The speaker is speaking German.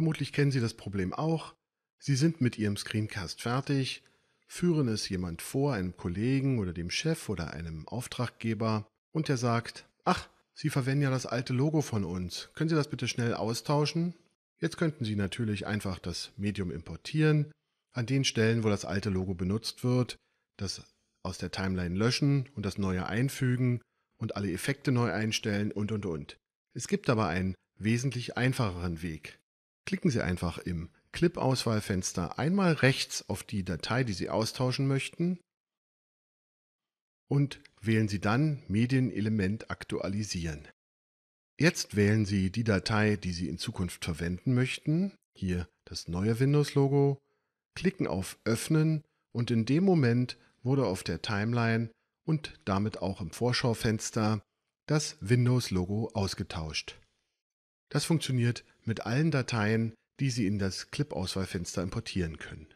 Vermutlich kennen Sie das Problem auch. Sie sind mit Ihrem Screencast fertig, führen es jemand vor, einem Kollegen oder dem Chef oder einem Auftraggeber, und der sagt, ach, Sie verwenden ja das alte Logo von uns. Können Sie das bitte schnell austauschen? Jetzt könnten Sie natürlich einfach das Medium importieren, an den Stellen, wo das alte Logo benutzt wird, das aus der Timeline löschen und das neue einfügen und alle Effekte neu einstellen und und und. Es gibt aber einen wesentlich einfacheren Weg. Klicken Sie einfach im Clip-Auswahlfenster einmal rechts auf die Datei, die Sie austauschen möchten und wählen Sie dann Medienelement aktualisieren. Jetzt wählen Sie die Datei, die Sie in Zukunft verwenden möchten, hier das neue Windows-Logo, klicken auf Öffnen und in dem Moment wurde auf der Timeline und damit auch im Vorschaufenster das Windows-Logo ausgetauscht. Das funktioniert mit allen Dateien, die Sie in das Clip-Auswahlfenster importieren können